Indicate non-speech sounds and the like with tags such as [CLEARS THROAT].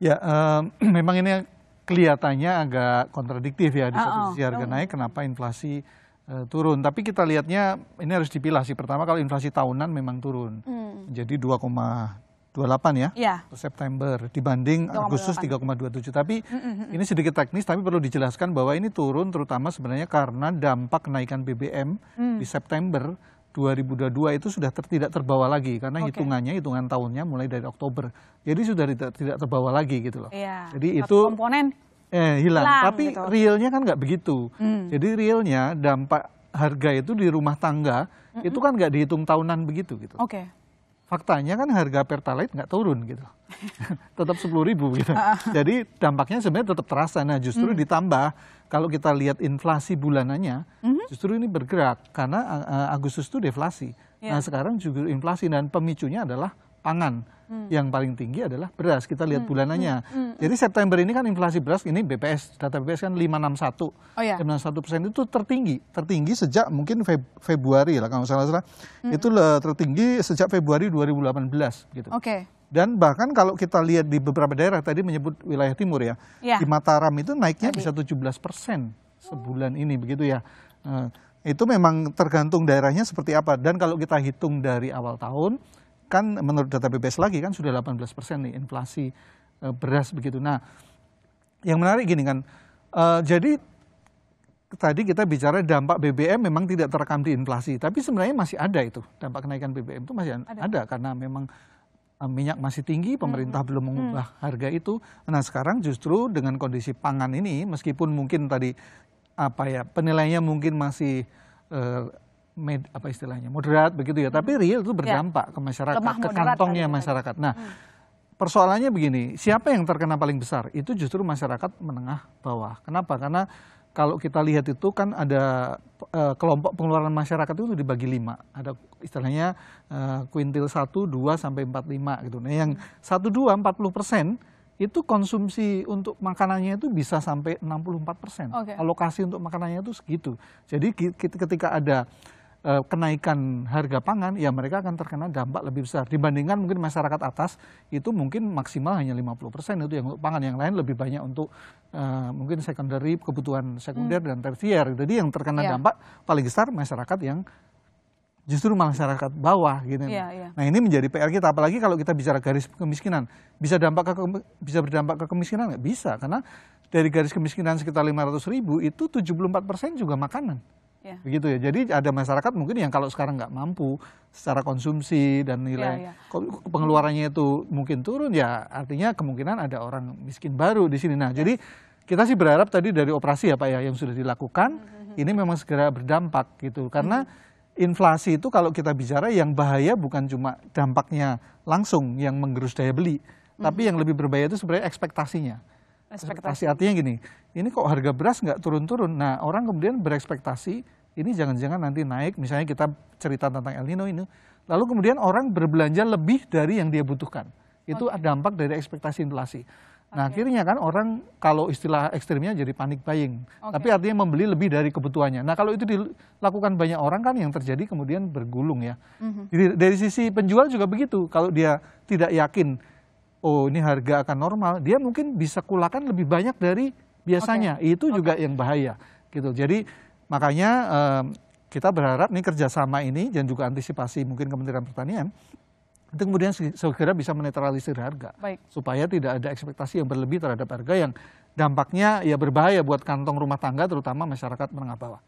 Ya, um, [CLEARS THROAT] memang ini kelihatannya agak kontradiktif ya di oh, satu sisi harga oh. naik, kenapa inflasi uh, turun? Tapi kita lihatnya ini harus dipilah sih. Pertama kalau inflasi tahunan memang turun, hmm. jadi dua ya, ya. September dibanding 2, Agustus 3,27. Tapi mm -hmm. ini sedikit teknis, tapi perlu dijelaskan bahwa ini turun terutama sebenarnya karena dampak kenaikan BBM mm. di September 2022 itu sudah ter, tidak terbawa lagi karena okay. hitungannya hitungan tahunnya mulai dari Oktober. Jadi sudah tidak tidak terbawa lagi gitu loh. Iya, Jadi itu komponen eh hilang, hilang tapi gitu. realnya kan nggak begitu. Hmm. Jadi realnya dampak harga itu di rumah tangga mm itu kan nggak dihitung tahunan begitu gitu. Oke. Okay. Faktanya kan harga pertalite nggak turun gitu. [LAUGHS] tetap 10 ribu gitu. Ah. Jadi dampaknya sebenarnya tetap terasa. Nah justru mm. ditambah kalau kita lihat inflasi bulanannya -hmm Justru ini bergerak karena uh, Agustus itu deflasi. Yeah. Nah sekarang juga inflasi dan pemicunya adalah pangan. Hmm. Yang paling tinggi adalah beras. Kita lihat hmm. bulanannya. Hmm. Hmm. Jadi September ini kan inflasi beras ini BPS data BPS kan 561. Oh yeah. Iya. 561 persen itu tertinggi, tertinggi sejak mungkin Feb Februari lah kalau salah salah. Hmm. Itu tertinggi sejak Februari 2018 gitu. Oke. Okay. Dan bahkan kalau kita lihat di beberapa daerah tadi menyebut wilayah timur ya, ya. di Mataram itu naiknya Jadi. bisa 17 persen sebulan ini begitu ya. Nah, itu memang tergantung daerahnya seperti apa. Dan kalau kita hitung dari awal tahun, kan menurut data BPS lagi kan sudah 18 persen nih inflasi eh, beras begitu. Nah, yang menarik gini kan, eh, jadi tadi kita bicara dampak BBM memang tidak terekam di inflasi, tapi sebenarnya masih ada itu dampak kenaikan BBM itu masih ada, ada karena memang eh, minyak masih tinggi, pemerintah hmm. belum mengubah hmm. harga itu. Nah sekarang justru dengan kondisi pangan ini, meskipun mungkin tadi apa ya penilaiannya mungkin masih uh, med, apa istilahnya moderat begitu ya hmm. tapi real itu ya. berdampak ya. ke masyarakat Lemah ke kantongnya masyarakat nah hmm. persoalannya begini siapa yang terkena paling besar itu justru masyarakat menengah bawah kenapa karena kalau kita lihat itu kan ada uh, kelompok pengeluaran masyarakat itu dibagi lima ada istilahnya uh, kuintil satu dua sampai empat lima gitu nah yang hmm. satu dua empat puluh persen itu konsumsi untuk makanannya itu bisa sampai 64 persen. Okay. Alokasi untuk makanannya itu segitu. Jadi ketika ada eh, kenaikan harga pangan, ya mereka akan terkena dampak lebih besar. Dibandingkan mungkin masyarakat atas, itu mungkin maksimal hanya 50 persen itu yang untuk pangan. Yang lain lebih banyak untuk uh, mungkin secondary, kebutuhan sekunder hmm. dan tertiar Jadi yang terkena yeah. dampak paling besar masyarakat yang justru masyarakat bawah gitu. Yeah, yeah. Nah, ini menjadi PR kita apalagi kalau kita bicara garis kemiskinan. Bisa dampak ke bisa berdampak ke kemiskinan nggak? Bisa karena dari garis kemiskinan sekitar 500 ribu itu 74% persen juga makanan. Yeah. Begitu ya. Jadi ada masyarakat mungkin yang kalau sekarang nggak mampu secara konsumsi dan iya, nilai yeah, yeah. pengeluarannya itu mungkin turun ya artinya kemungkinan ada orang miskin baru di sini. Nah, yeah. jadi kita sih berharap tadi dari operasi ya Pak ya yang sudah dilakukan -hmm. ini memang segera berdampak gitu karena -hmm inflasi itu kalau kita bicara yang bahaya bukan cuma dampaknya langsung yang menggerus daya beli, hmm tapi yang lebih berbahaya itu sebenarnya ekspektasinya. Ekspektasi. ekspektasi artinya gini, ini kok harga beras nggak turun-turun. Nah orang kemudian berekspektasi ini jangan-jangan nanti naik. Misalnya kita cerita tentang El Nino ini, lalu kemudian orang berbelanja lebih dari yang dia butuhkan. Itu okay. dampak dari ekspektasi inflasi. Nah akhirnya kan orang kalau istilah ekstrimnya jadi panik buying, okay. tapi artinya membeli lebih dari kebutuhannya. Nah kalau itu dilakukan banyak orang kan yang terjadi kemudian bergulung ya. Mm-hmm. Jadi dari sisi penjual juga begitu, kalau dia tidak yakin, oh ini harga akan normal, dia mungkin bisa kulakan lebih banyak dari biasanya. Okay. Itu okay. juga yang bahaya gitu. Jadi makanya um, kita berharap nih kerjasama ini dan juga antisipasi mungkin Kementerian Pertanian itu kemudian segera bisa menetralisir harga Baik. supaya tidak ada ekspektasi yang berlebih terhadap harga yang dampaknya ya berbahaya buat kantong rumah tangga terutama masyarakat menengah bawah.